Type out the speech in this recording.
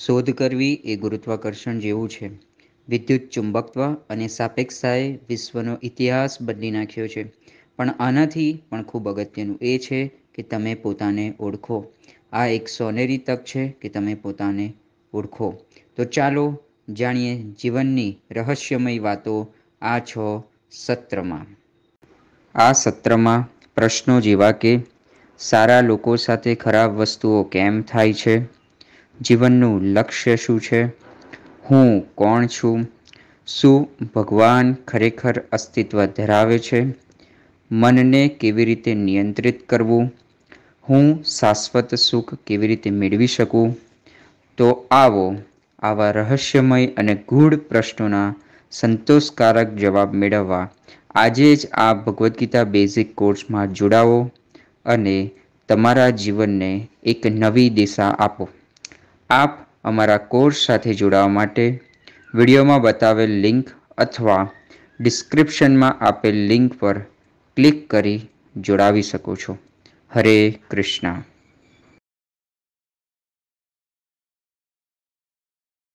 શોધ કરવી એ ગુરુત્વાકર્ષણ જેવું છે વિદ્યુત ચુંબકત્વ અને સાપેક્ષાએ વિશ્વનો ઇતિહાસ બદલી નાખ્યો છે પણ આનાથી પણ ખૂબ અગત્યનું એ છે કે તમે પોતાને ઓળખો આ એક સોનેરી તક છે કે તમે પોતાને ઓળખો તો ચાલો જાણીએ જીવનની રહસ્યમય વાતો આ છ સત્રમાં આ સત્રમાં પ્રશ્નો જેવા કે સારા લોકો સાથે ખરાબ વસ્તુઓ કેમ થાય છે જીવનનું લક્ષ્ય શું છે હું કોણ છું શું ભગવાન ખરેખર અસ્તિત્વ ધરાવે છે મનને કેવી રીતે નિયંત્રિત કરવું હું શાશ્વત સુખ કેવી રીતે મેળવી શકું તો આવો આવા રહસ્યમય અને ગૂઢ પ્રશ્નોના સંતોષકારક જવાબ મેળવવા આજે જ આ ભગવદ્ ગીતા બેઝિક કોર્સમાં જોડાવો અને તમારા જીવનને એક નવી દિશા આપો આપ અમારા કોર્સ સાથે જોડાવા માટે વિડીયોમાં બતાવેલ લિંક અથવા ડિસ્ક્રિપ્શનમાં આપેલ લિંક પર ક્લિક કરી જોડાવી શકો છો હરે કૃષ્ણ